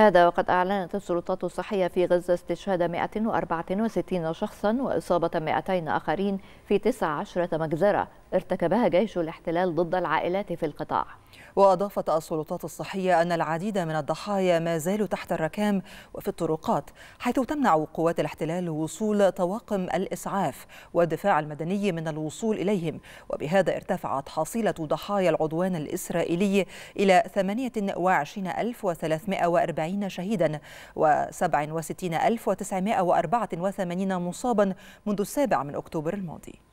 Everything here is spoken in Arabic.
هذا وقد أعلنت السلطات الصحية في غزة استشهاد 164 شخصا وإصابة 200 آخرين في 19 مجزرة ارتكبها جيش الاحتلال ضد العائلات في القطاع وأضافت السلطات الصحية أن العديد من الضحايا ما زالوا تحت الركام وفي الطرقات حيث تمنع قوات الاحتلال وصول طواقم الإسعاف والدفاع المدني من الوصول إليهم وبهذا ارتفعت حصيلة ضحايا العدوان الإسرائيلي إلى 28340 شهيدا و67984 مصابا منذ السابع من أكتوبر الماضي